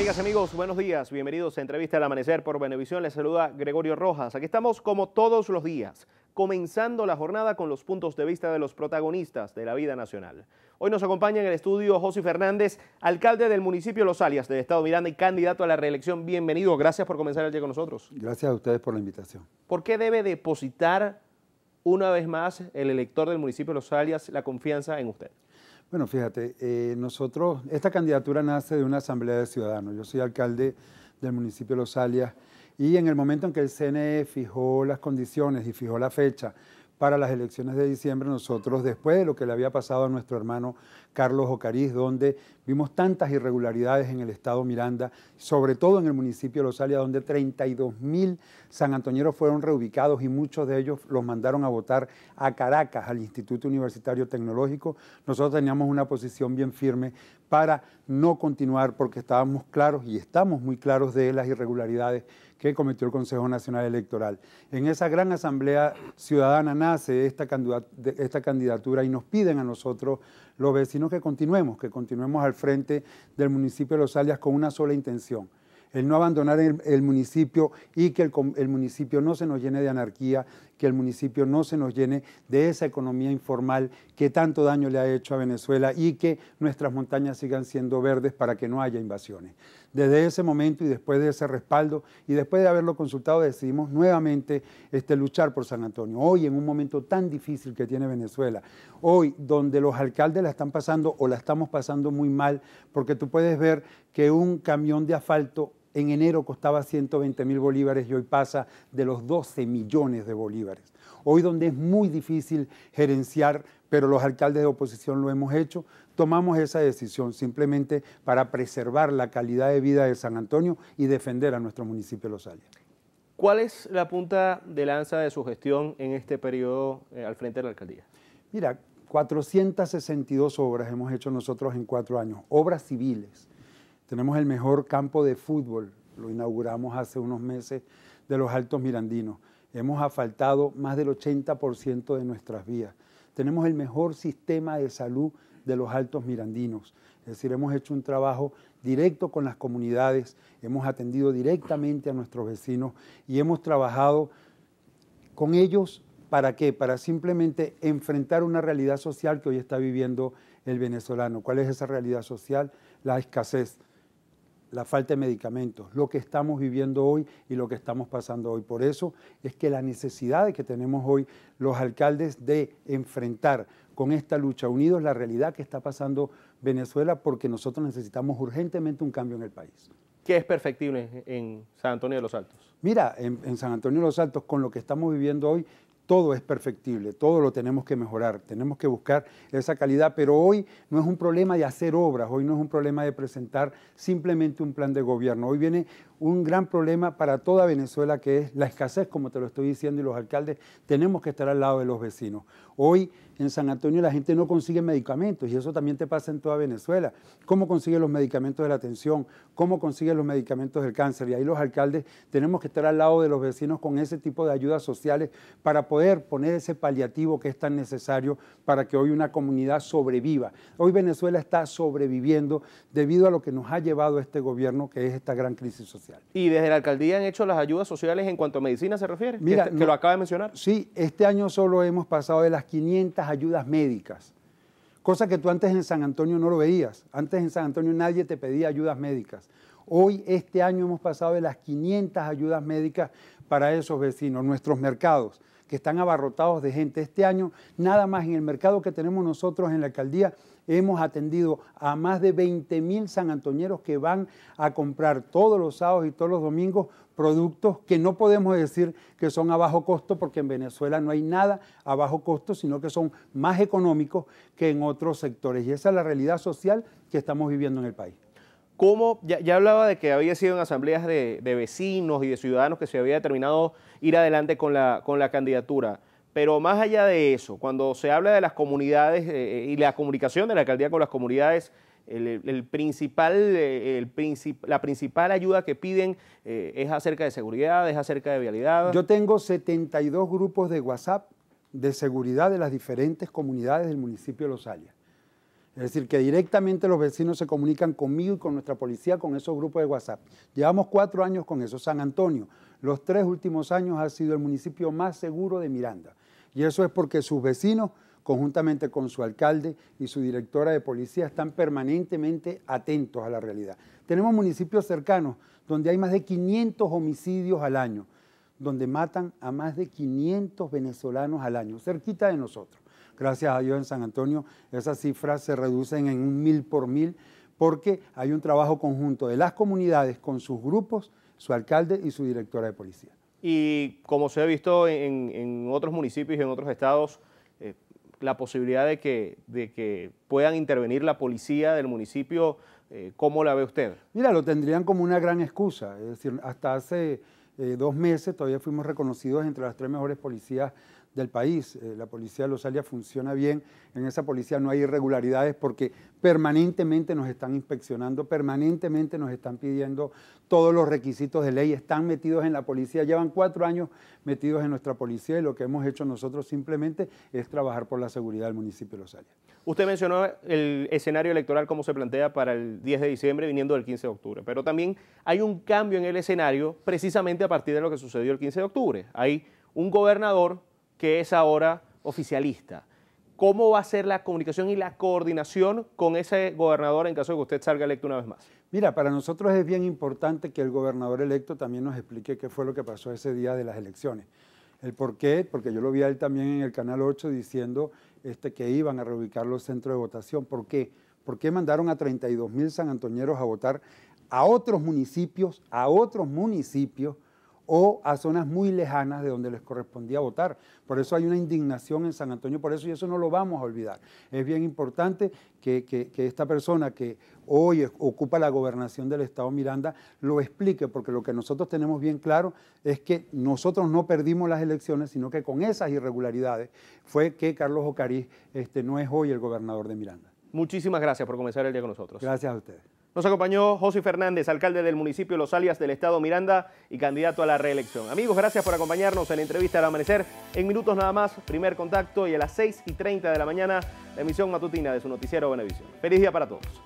Amigas amigos, buenos días. Bienvenidos a Entrevista al Amanecer por Benevisión. Les saluda Gregorio Rojas. Aquí estamos como todos los días, comenzando la jornada con los puntos de vista de los protagonistas de la vida nacional. Hoy nos acompaña en el estudio José Fernández, alcalde del municipio Los Alias del Estado Miranda y candidato a la reelección. Bienvenido. Gracias por comenzar el día con nosotros. Gracias a ustedes por la invitación. ¿Por qué debe depositar una vez más el elector del municipio Los Alias la confianza en usted? Bueno, fíjate, eh, nosotros, esta candidatura nace de una asamblea de ciudadanos. Yo soy alcalde del municipio de Los Alias y en el momento en que el CNE fijó las condiciones y fijó la fecha para las elecciones de diciembre, nosotros, después de lo que le había pasado a nuestro hermano Carlos Ocariz, donde Vimos tantas irregularidades en el estado Miranda, sobre todo en el municipio de Losalia, donde 32.000 mil sanantoñeros fueron reubicados y muchos de ellos los mandaron a votar a Caracas, al Instituto Universitario Tecnológico. Nosotros teníamos una posición bien firme para no continuar porque estábamos claros y estamos muy claros de las irregularidades que cometió el Consejo Nacional Electoral. En esa gran asamblea ciudadana nace esta, candidatura y nos piden a nosotros los vecinos que continuemos, que continuemos al frente del municipio de Los Alias con una sola intención, el no abandonar el, municipio y que el, municipio no se nos llene de anarquía que el municipio no se nos llene de esa economía informal que tanto daño le ha hecho a Venezuela y que nuestras montañas sigan siendo verdes para que no haya invasiones. Desde ese momento y después de ese respaldo y después de haberlo consultado decidimos nuevamente este, luchar por San Antonio. Hoy en un momento tan difícil que tiene Venezuela, hoy donde los alcaldes la están pasando o la estamos pasando muy mal, porque tú puedes ver que un camión de asfalto en enero costaba 120 mil bolívares y hoy pasa de los 12 millones de bolívares. Hoy donde es muy difícil gerenciar, pero los alcaldes de oposición lo hemos hecho, tomamos esa decisión simplemente para preservar la calidad de vida de San Antonio y defender a nuestro municipio de Los Ángeles. ¿Cuál es la punta de lanza de su gestión en este periodo eh, al frente de la alcaldía? Mira, 462 obras hemos hecho nosotros en cuatro años, obras civiles tenemos el mejor campo de fútbol, lo inauguramos hace unos meses, de los Altos Mirandinos. Hemos asfaltado más del 80% de nuestras vías. Tenemos el mejor sistema de salud de los Altos Mirandinos. Es decir, hemos hecho un trabajo directo con las comunidades, hemos atendido directamente a nuestros vecinos y hemos trabajado con ellos para qué? Para simplemente enfrentar una realidad social que hoy está viviendo el venezolano. ¿Cuál es esa realidad social? La escasez la falta de medicamentos, lo que estamos viviendo hoy y lo que estamos pasando hoy. Por eso es que la necesidad que tenemos hoy los alcaldes de enfrentar con esta lucha unidos la realidad que está pasando Venezuela porque nosotros necesitamos urgentemente un cambio en el país. ¿Qué es perfectible en San Antonio de los Altos? Mira, en, en San Antonio de los Altos, con lo que estamos viviendo hoy, todo es perfectible, todo lo tenemos que mejorar, tenemos que buscar esa calidad, pero hoy no es un problema de hacer obras, hoy no es un problema de presentar simplemente un plan de gobierno, hoy viene un gran problema para toda Venezuela, que es la escasez, como te lo estoy diciendo, y los alcaldes tenemos que estar al lado de los vecinos. Hoy en San Antonio la gente no consigue medicamentos y eso también te pasa en toda Venezuela. ¿Cómo consigue los medicamentos de la atención? ¿Cómo consigue los medicamentos del cáncer? Y ahí los alcaldes tenemos que estar al lado de los vecinos con ese tipo de ayudas sociales para poder poner ese paliativo que es tan necesario para que hoy una comunidad sobreviva. Hoy Venezuela está sobreviviendo debido a lo que nos ha llevado este gobierno, que es esta gran crisis social. ¿Y desde la alcaldía han hecho las ayudas sociales en cuanto a medicina se refiere? Mira, este, que, lo acaba de mencionar. Sí, este año solo hemos pasado de las 500 ayudas médicas, cosa que tú antes en San Antonio no lo veías. Antes en San Antonio nadie te pedía ayudas médicas. Hoy, este año, hemos pasado de las 500 ayudas médicas para esos vecinos, nuestros mercados, que están abarrotados de gente. Este año, nada más en el mercado que tenemos nosotros en la alcaldía, Hemos atendido a más de 20.000 mil sanantoñeros que van a comprar todos los sábados y todos los domingos productos que no podemos decir que son a bajo costo, porque en Venezuela no hay nada a bajo costo, sino que son más económicos que en otros sectores. Y esa es la realidad social que estamos viviendo en el país. Ya, hablaba de que había sido en asambleas de, vecinos y de ciudadanos que se había determinado ir adelante con con la candidatura. Pero más allá de eso, cuando se habla de las comunidades eh, eh, y la comunicación de la alcaldía con las comunidades, el, principal, eh, la principal ayuda que piden es acerca de seguridad, es acerca de vialidad. Yo tengo 72 grupos de WhatsApp de seguridad de las diferentes comunidades del municipio de Los Ayas. Es decir, que directamente los vecinos se comunican conmigo y con nuestra policía con esos grupos de WhatsApp. Llevamos cuatro años con eso. San Antonio, los tres últimos años ha sido el municipio más seguro de Miranda. Y eso es porque sus vecinos, conjuntamente con su alcalde y su directora de policía, están permanentemente atentos a la realidad. Tenemos municipios cercanos donde hay más de 500 homicidios al año, donde matan a más de 500 venezolanos al año, cerquita de nosotros. Gracias a Dios en San Antonio esas cifras se reducen en un mil por mil porque hay un trabajo conjunto de las comunidades con sus grupos, su alcalde y su directora de policía y como se ha visto en, otros municipios y en otros estados, eh, la posibilidad de que, puedan intervenir la policía del municipio, eh, ¿cómo la ve usted? Mira, lo tendrían como una gran excusa, es decir, hasta hace eh, dos meses todavía fuimos reconocidos entre las tres mejores policías del país. Eh, la policía de Los Losalia funciona bien, en esa policía no hay irregularidades porque permanentemente nos están inspeccionando, permanentemente nos están pidiendo todos los requisitos de ley, están metidos en la policía, llevan cuatro años metidos en nuestra policía y lo que hemos hecho nosotros simplemente es trabajar por la seguridad del municipio de Los Losalia. Usted mencionó el escenario electoral como se plantea para el 10 de diciembre viniendo del 15 de octubre, pero también hay un cambio en el escenario precisamente a partir de lo que sucedió el 15 de octubre. Hay un gobernador que es ahora oficialista. ¿Cómo va a ser la comunicación y la coordinación con ese gobernador en caso de que usted salga electo una vez más? Mira, para nosotros es bien importante que el gobernador electo también nos explique qué fue lo que pasó ese día de las elecciones. El por qué, porque yo lo vi a él también en el Canal 8 diciendo este, que iban a reubicar los centros de votación. ¿Por qué? ¿Por qué mandaron a 32 mil sanantoñeros a votar a otros municipios, a otros municipios? o a zonas muy lejanas de donde les correspondía votar. Por eso hay una indignación en San Antonio, por eso y eso no lo vamos a olvidar. Es bien importante que, esta persona que hoy ocupa la gobernación del Estado Miranda lo explique, porque lo que nosotros tenemos bien claro es que nosotros no perdimos las elecciones, sino que con esas irregularidades fue que Carlos Ocariz este, no es hoy el gobernador de Miranda. Muchísimas gracias por comenzar el día con nosotros. Gracias a usted. Nos acompañó José Fernández, alcalde del municipio Los Alias del Estado Miranda y candidato a la reelección. Amigos, gracias por acompañarnos en la entrevista al amanecer. En minutos nada más, primer contacto y a las 6 y 30 de la mañana, la emisión matutina de su noticiero Benevisión. Feliz día para todos.